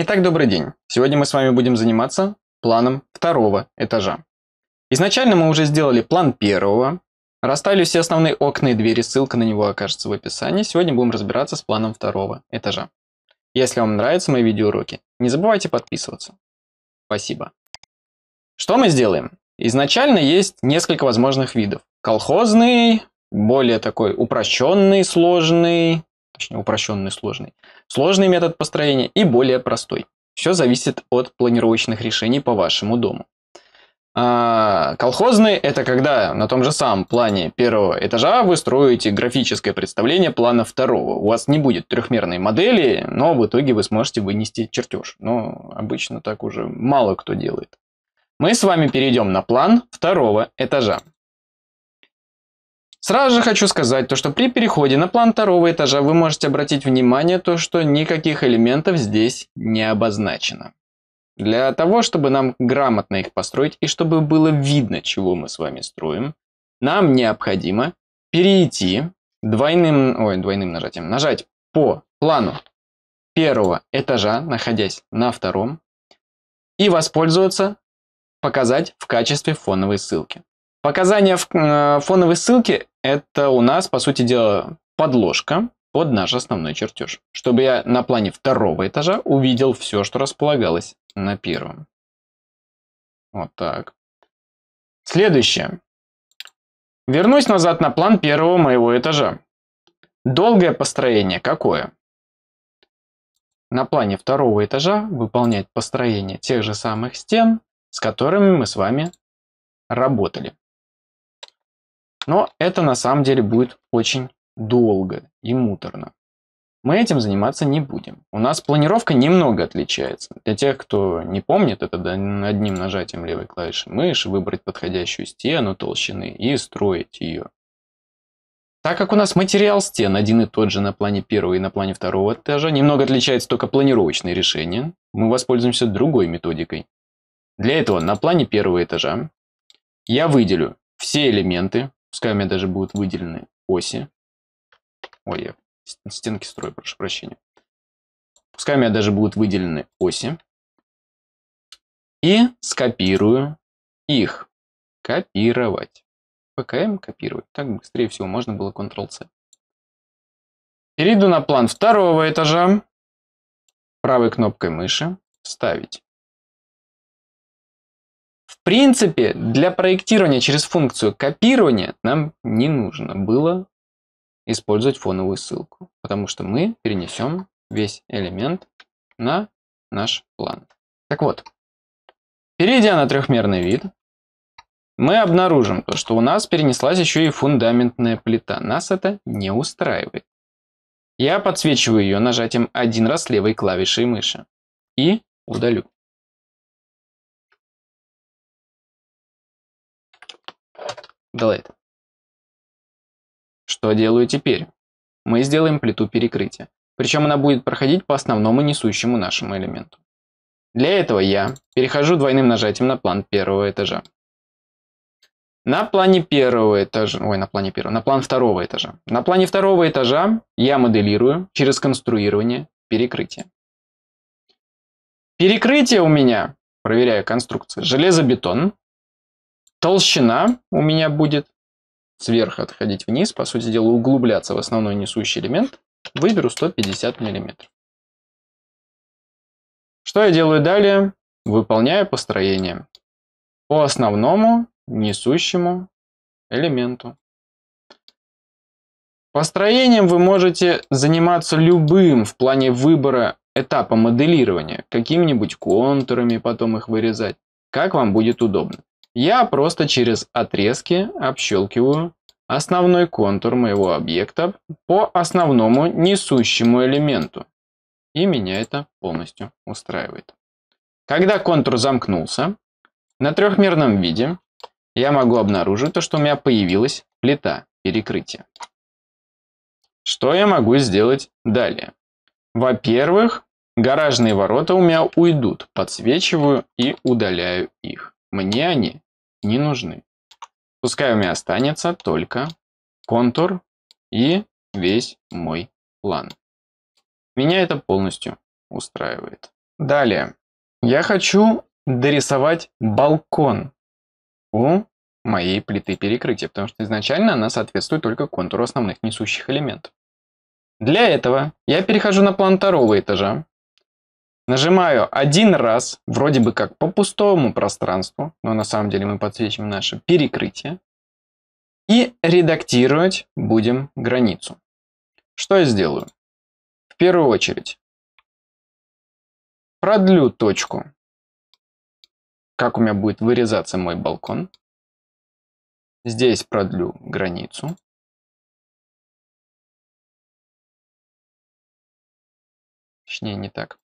Итак, добрый день. Сегодня мы с вами будем заниматься планом второго этажа. Изначально мы уже сделали план первого, расставили все основные окна и двери, ссылка на него окажется в описании. Сегодня будем разбираться с планом второго этажа. Если вам нравятся мои видеоуроки, не забывайте подписываться. Спасибо. Что мы сделаем? Изначально есть несколько возможных видов. Колхозный, более такой упрощенный, сложный, точнее упрощенный сложный, сложный метод построения и более простой. Все зависит от планировочных решений по вашему дому. А, колхозный – это когда на том же самом плане первого этажа вы строите графическое представление плана второго. У вас не будет трехмерной модели, но в итоге вы сможете вынести чертеж. Но обычно так уже мало кто делает. Мы с вами перейдем на план второго этажа. Сразу же хочу сказать, то, что при переходе на план второго этажа вы можете обратить внимание то, что никаких элементов здесь не обозначено. Для того, чтобы нам грамотно их построить и чтобы было видно, чего мы с вами строим, нам необходимо перейти двойным, ой, двойным нажатием, нажать по плану первого этажа, находясь на втором, и воспользоваться, показать в качестве фоновой ссылки. Показания в э, фоновой ссылке – это у нас, по сути дела, подложка под наш основной чертеж, чтобы я на плане второго этажа увидел все, что располагалось на первом. Вот так. Следующее. Вернусь назад на план первого моего этажа. Долгое построение какое? На плане второго этажа выполнять построение тех же самых стен, с которыми мы с вами работали. Но это на самом деле будет очень долго и муторно. Мы этим заниматься не будем. У нас планировка немного отличается. Для тех, кто не помнит, это одним нажатием левой клавиши мыши выбрать подходящую стену толщины и строить ее. Так как у нас материал стен один и тот же на плане первого и на плане второго этажа, немного отличается только планировочное решение, мы воспользуемся другой методикой. Для этого на плане первого этажа я выделю все элементы, Пускай у меня даже будут выделены оси. Ой, я стенки строю, прошу прощения. Пускай у меня даже будут выделены оси. И скопирую их. Копировать. ПКМ копировать. Так быстрее всего можно было Ctrl-C. Перейду на план второго этажа. Правой кнопкой мыши. Вставить. В принципе, для проектирования через функцию копирования нам не нужно было использовать фоновую ссылку, потому что мы перенесем весь элемент на наш план. Так вот, перейдя на трехмерный вид, мы обнаружим то, что у нас перенеслась еще и фундаментная плита. Нас это не устраивает. Я подсвечиваю ее нажатием один раз левой клавишей мыши и удалю. Делейт. Что делаю теперь? Мы сделаем плиту перекрытия. Причем она будет проходить по основному несущему нашему элементу. Для этого я перехожу двойным нажатием на план первого этажа. На плане первого этажа, ой, на плане первого, на план второго этажа. На плане второго этажа я моделирую через конструирование перекрытие. Перекрытие у меня, проверяю конструкцию, железобетон, Толщина у меня будет сверху отходить вниз, по сути дела углубляться в основной несущий элемент. Выберу 150 мм. Что я делаю далее? Выполняю построение по основному несущему элементу. Построением вы можете заниматься любым в плане выбора этапа моделирования, какими-нибудь контурами, потом их вырезать, как вам будет удобно. Я просто через отрезки общелкиваю основной контур моего объекта по основному несущему элементу. И меня это полностью устраивает. Когда контур замкнулся, на трехмерном виде я могу обнаружить то, что у меня появилась плита перекрытия. Что я могу сделать далее? Во-первых, гаражные ворота у меня уйдут. Подсвечиваю и удаляю их. Мне они не нужны. Пускай у меня останется только контур и весь мой план. Меня это полностью устраивает. Далее. Я хочу дорисовать балкон у моей плиты перекрытия, потому что изначально она соответствует только контуру основных несущих элементов. Для этого я перехожу на план второго этажа Нажимаю один раз, вроде бы как по пустому пространству, но на самом деле мы подсвечим наше перекрытие. И редактировать будем границу. Что я сделаю? В первую очередь, продлю точку, как у меня будет вырезаться мой балкон. Здесь продлю границу. Точнее, не так.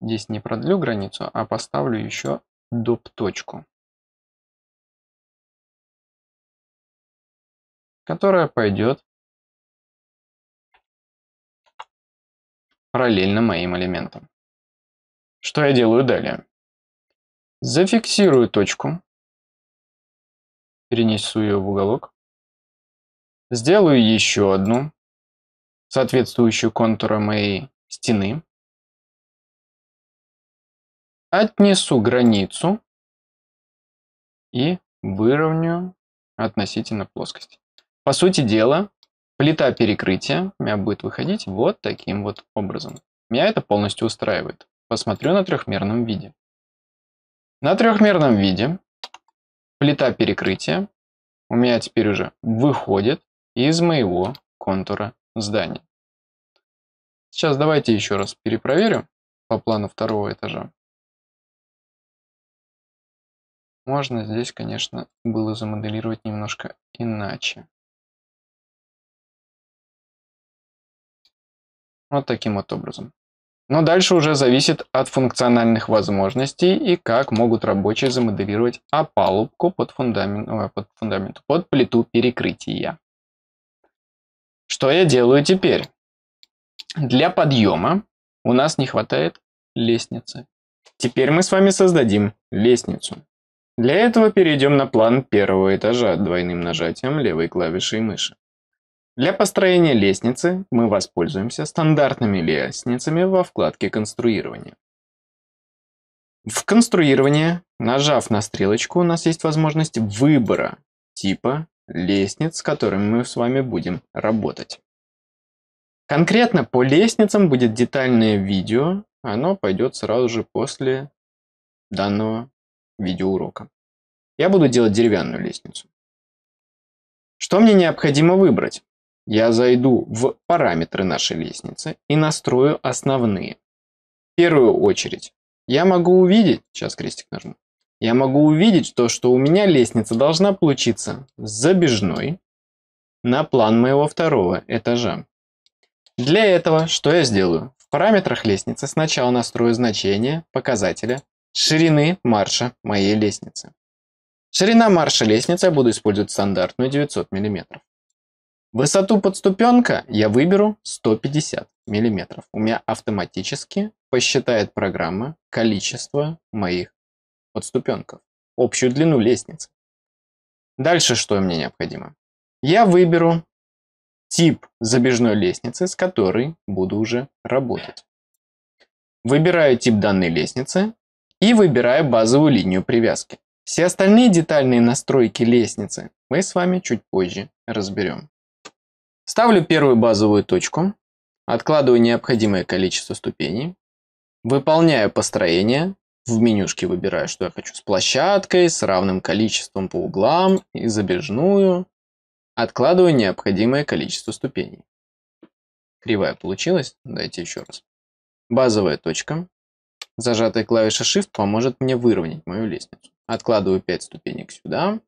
Здесь не продлю границу, а поставлю еще доп. точку. Которая пойдет параллельно моим элементам. Что я делаю далее? Зафиксирую точку. Перенесу ее в уголок. Сделаю еще одну, соответствующую контура моей стены. Отнесу границу и выровняю относительно плоскости. По сути дела, плита перекрытия у меня будет выходить вот таким вот образом. Меня это полностью устраивает. Посмотрю на трехмерном виде. На трехмерном виде плита перекрытия у меня теперь уже выходит из моего контура здания. Сейчас давайте еще раз перепроверю по плану второго этажа. можно здесь конечно было замоделировать немножко иначе вот таким вот образом но дальше уже зависит от функциональных возможностей и как могут рабочие замоделировать опалубку под фундамент, э, под, фундамент под плиту перекрытия. Что я делаю теперь? Для подъема у нас не хватает лестницы. Теперь мы с вами создадим лестницу. Для этого перейдем на план первого этажа двойным нажатием левой клавиши мыши. Для построения лестницы мы воспользуемся стандартными лестницами во вкладке «Конструирование». В «Конструирование», нажав на стрелочку, у нас есть возможность выбора типа лестниц, с которыми мы с вами будем работать. Конкретно по лестницам будет детальное видео, оно пойдет сразу же после данного видеоурока. Я буду делать деревянную лестницу. Что мне необходимо выбрать? Я зайду в параметры нашей лестницы и настрою основные. В первую очередь я могу увидеть, сейчас крестик нажму, я могу увидеть то, что у меня лестница должна получиться забежной на план моего второго этажа. Для этого что я сделаю? В параметрах лестницы сначала настрою значение показателя ширины марша моей лестницы. Ширина марша лестницы я буду использовать стандартную 900 мм. Высоту подступенка я выберу 150 мм. У меня автоматически посчитает программа количество моих подступенков, общую длину лестницы. Дальше что мне необходимо? Я выберу тип забежной лестницы, с которой буду уже работать. Выбираю тип данной лестницы и выбираю базовую линию привязки. Все остальные детальные настройки лестницы мы с вами чуть позже разберем. Ставлю первую базовую точку, откладываю необходимое количество ступеней, выполняю построение, в менюшке выбираю, что я хочу с площадкой, с равным количеством по углам и забежную, откладываю необходимое количество ступеней. Кривая получилась, дайте еще раз. Базовая точка, Зажатая клавиша Shift поможет мне выровнять мою лестницу. Откладываю 5 ступенек сюда,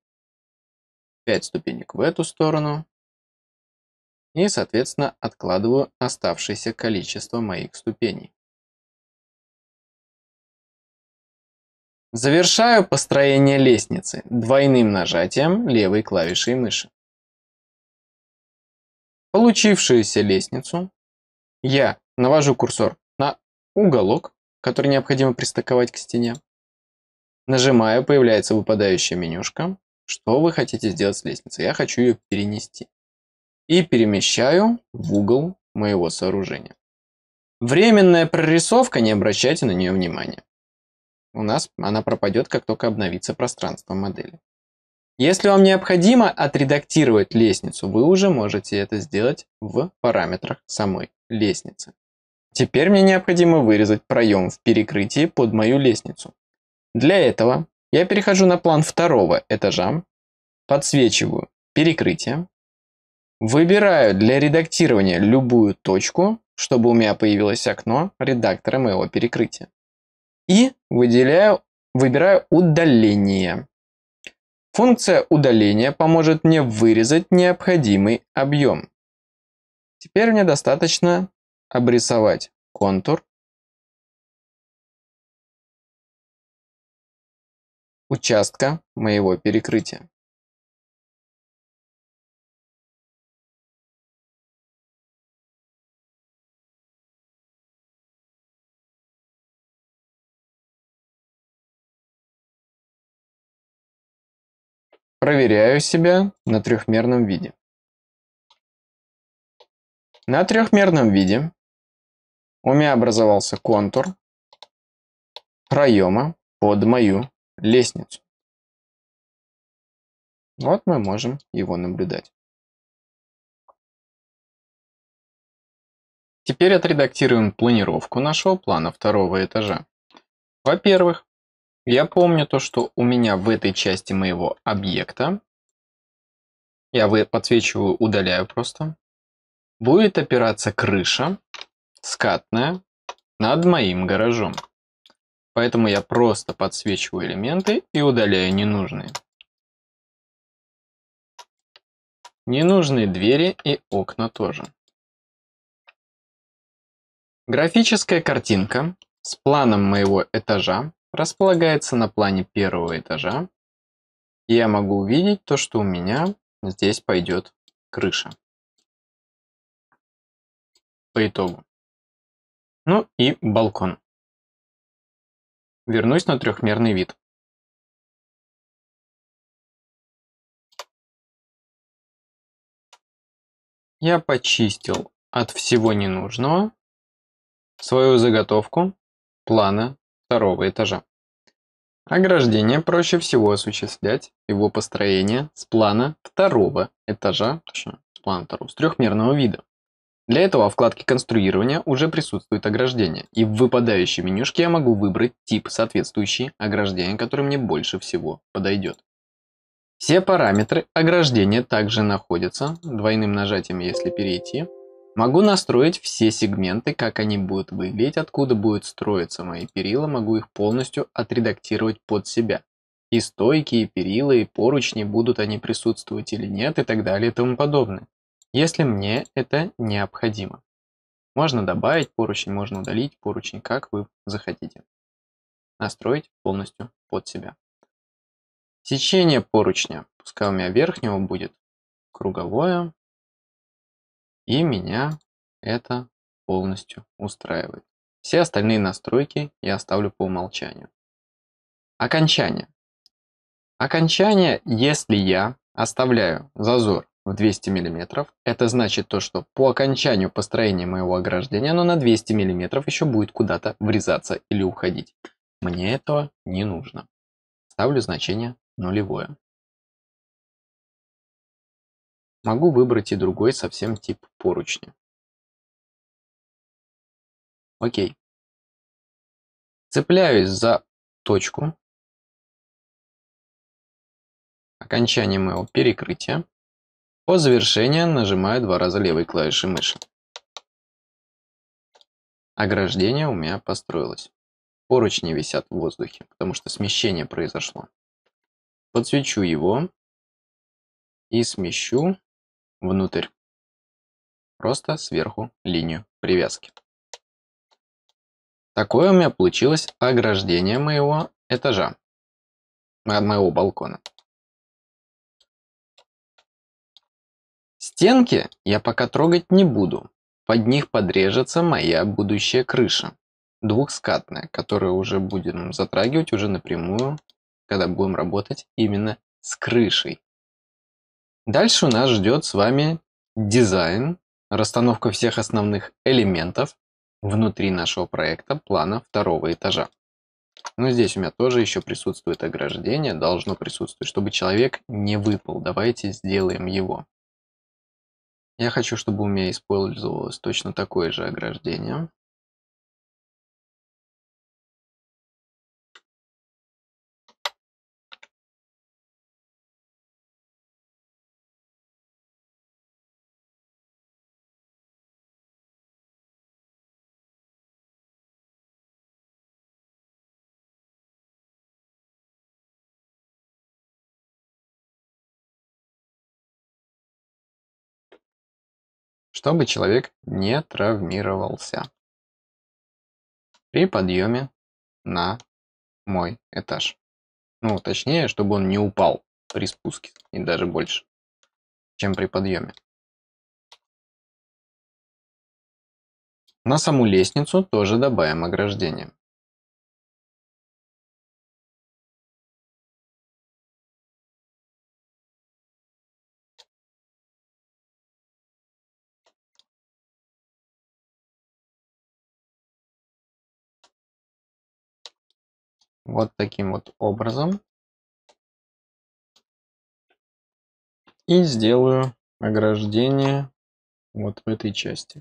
5 ступенек в эту сторону. И, соответственно, откладываю оставшееся количество моих ступеней. Завершаю построение лестницы двойным нажатием левой клавишей мыши. Получившуюся лестницу я навожу курсор на уголок который необходимо пристыковать к стене. Нажимаю, появляется выпадающая менюшка. Что вы хотите сделать с лестницей? Я хочу ее перенести. И перемещаю в угол моего сооружения. Временная прорисовка, не обращайте на нее внимания. У нас она пропадет, как только обновится пространство модели. Если вам необходимо отредактировать лестницу, вы уже можете это сделать в параметрах самой лестницы. Теперь мне необходимо вырезать проем в перекрытии под мою лестницу. Для этого я перехожу на план второго этажа, подсвечиваю перекрытие, выбираю для редактирования любую точку, чтобы у меня появилось окно редактора моего перекрытия. И выделяю, выбираю удаление. Функция удаления поможет мне вырезать необходимый объем. Теперь мне достаточно обрисовать контур участка моего перекрытия. Проверяю себя на трехмерном виде. На трехмерном виде у меня образовался контур проема под мою лестницу. Вот мы можем его наблюдать. Теперь отредактируем планировку нашего плана второго этажа. Во-первых, я помню то, что у меня в этой части моего объекта, я подсвечиваю, удаляю просто, будет опираться крыша скатная над моим гаражом. Поэтому я просто подсвечиваю элементы и удаляю ненужные. Ненужные двери и окна тоже. Графическая картинка с планом моего этажа располагается на плане первого этажа. И я могу увидеть то, что у меня здесь пойдет крыша. По итогу. Ну и балкон. Вернусь на трехмерный вид. Я почистил от всего ненужного свою заготовку плана второго этажа. Ограждение проще всего осуществлять его построение с плана второго этажа, точнее, с плана второго, с трехмерного вида. Для этого в вкладке конструирования уже присутствует ограждение, и в выпадающей менюшке я могу выбрать тип, соответствующий ограждению, который мне больше всего подойдет. Все параметры ограждения также находятся, двойным нажатием если перейти. Могу настроить все сегменты, как они будут выглядеть, откуда будут строиться мои перила, могу их полностью отредактировать под себя. И стойки, и перила, и поручни, будут они присутствовать или нет, и так далее и тому подобное если мне это необходимо. Можно добавить поручень, можно удалить поручень, как вы захотите. Настроить полностью под себя. Сечение поручня, пускай у меня верхнего будет круговое, и меня это полностью устраивает. Все остальные настройки я оставлю по умолчанию. Окончание. Окончание, если я оставляю зазор в 200 мм. Это значит то, что по окончанию построения моего ограждения оно на 200 мм еще будет куда-то врезаться или уходить. Мне этого не нужно. Ставлю значение нулевое. Могу выбрать и другой совсем тип поручни. Окей. Цепляюсь за точку. окончания моего перекрытия. По завершении нажимаю два раза левой клавишей мыши. Ограждение у меня построилось. Поручни висят в воздухе, потому что смещение произошло. Подсвечу его и смещу внутрь. Просто сверху линию привязки. Такое у меня получилось ограждение моего этажа, моего балкона. Стенки я пока трогать не буду. Под них подрежется моя будущая крыша. Двухскатная, которую уже будем затрагивать уже напрямую, когда будем работать именно с крышей. Дальше у нас ждет с вами дизайн, расстановка всех основных элементов внутри нашего проекта плана второго этажа. Ну здесь у меня тоже еще присутствует ограждение, должно присутствовать, чтобы человек не выпал. Давайте сделаем его я хочу чтобы у меня использовалось точно такое же ограждение чтобы человек не травмировался при подъеме на мой этаж. Ну, точнее, чтобы он не упал при спуске и даже больше, чем при подъеме. На саму лестницу тоже добавим ограждение. вот таким вот образом. И сделаю ограждение вот в этой части.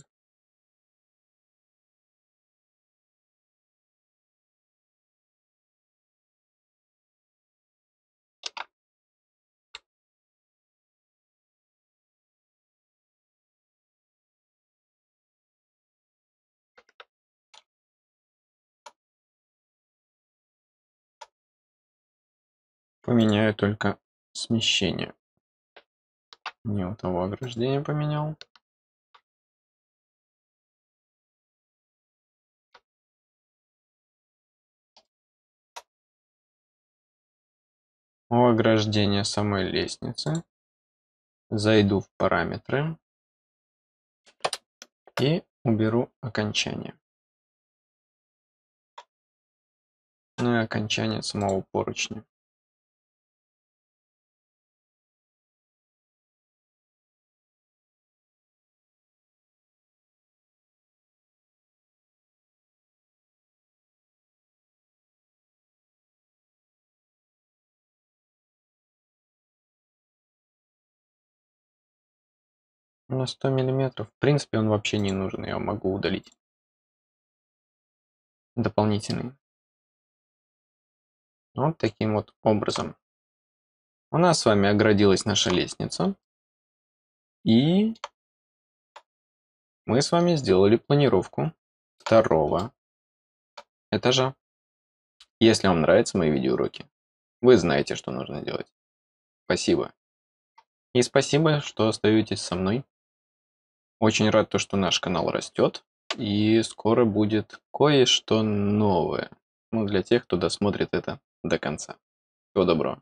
Поменяю только смещение. Не у того ограждения поменял. У ограждения самой лестницы зайду в параметры и уберу окончание. Ну и окончание самого поручня. на 100 миллиметров в принципе он вообще не нужен я могу удалить дополнительный вот таким вот образом у нас с вами оградилась наша лестница и мы с вами сделали планировку второго этажа если вам нравятся мои видеоуроки вы знаете что нужно делать спасибо и спасибо что остаетесь со мной очень рад, то, что наш канал растет. И скоро будет кое-что новое. Ну, для тех, кто досмотрит это до конца. Всего доброго.